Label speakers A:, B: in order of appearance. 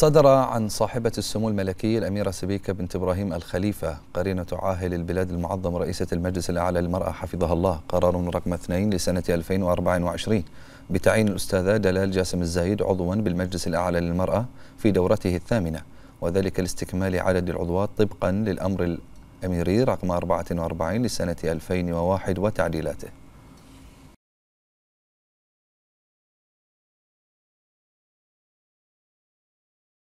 A: صدر عن صاحبة السمو الملكي الأميرة سبيكة
B: بنت إبراهيم الخليفة قرينة عاهل البلاد المعظم رئيسة المجلس الأعلى للمرأة حفظها الله قرار رقم 2 لسنة 2024 بتعيين الأستاذة دلال جاسم الزايد عضوا بالمجلس الأعلى للمرأة في دورته الثامنة وذلك لاستكمال عدد العضوات طبقا للأمر الأميري رقم 44 لسنة 2001
A: وتعديلاته